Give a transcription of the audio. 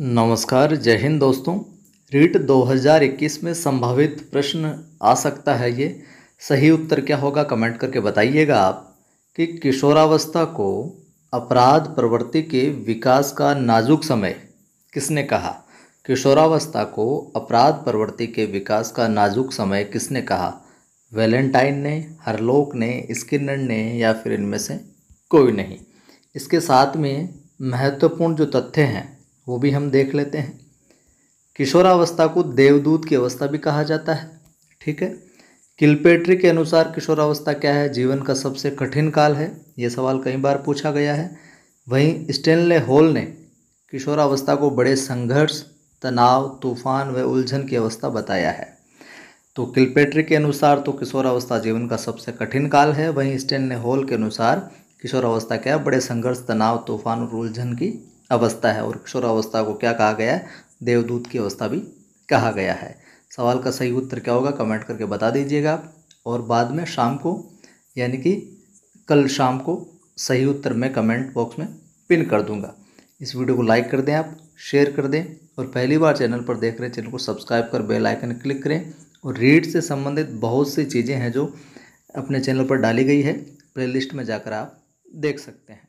नमस्कार जय हिंद दोस्तों रीट 2021 में संभावित प्रश्न आ सकता है ये सही उत्तर क्या होगा कमेंट करके बताइएगा आप कि किशोरावस्था को अपराध प्रवृत्ति के विकास का नाजुक समय किसने कहा किशोरावस्था को अपराध प्रवृत्ति के विकास का नाजुक समय किसने कहा वैलेंटाइन ने हरलोक ने स्किनर ने या फिर इनमें से कोई नहीं इसके साथ में महत्वपूर्ण जो तथ्य हैं वो भी हम देख लेते हैं किशोरावस्था को देवदूत की अवस्था भी कहा जाता है ठीक है किलपेट्री के अनुसार किशोरावस्था क्या है जीवन का सबसे कठिन काल है ये सवाल कई बार पूछा गया है वहीं स्टेनले होल ने किशोरावस्था को बड़े संघर्ष तनाव तूफान व उलझन की अवस्था बताया है तो किलपेट्री के अनुसार तो किशोरावस्था जीवन का सबसे कठिन काल है वहीं स्टेनले होल के अनुसार किशोरावस्था क्या है बड़े संघर्ष तनाव तूफान और उलझन की अवस्था है और किशोरावस्था को क्या कहा गया है देवदूत की अवस्था भी कहा गया है सवाल का सही उत्तर क्या होगा कमेंट करके बता दीजिएगा आप और बाद में शाम को यानी कि कल शाम को सही उत्तर मैं कमेंट बॉक्स में पिन कर दूंगा इस वीडियो को लाइक कर दें आप शेयर कर दें और पहली बार चैनल पर देख रहे हैं चैनल को सब्सक्राइब कर बेल आइकन क्लिक करें और रीड से संबंधित बहुत सी चीज़ें हैं जो अपने चैनल पर डाली गई है प्लेलिस्ट में जाकर आप देख सकते हैं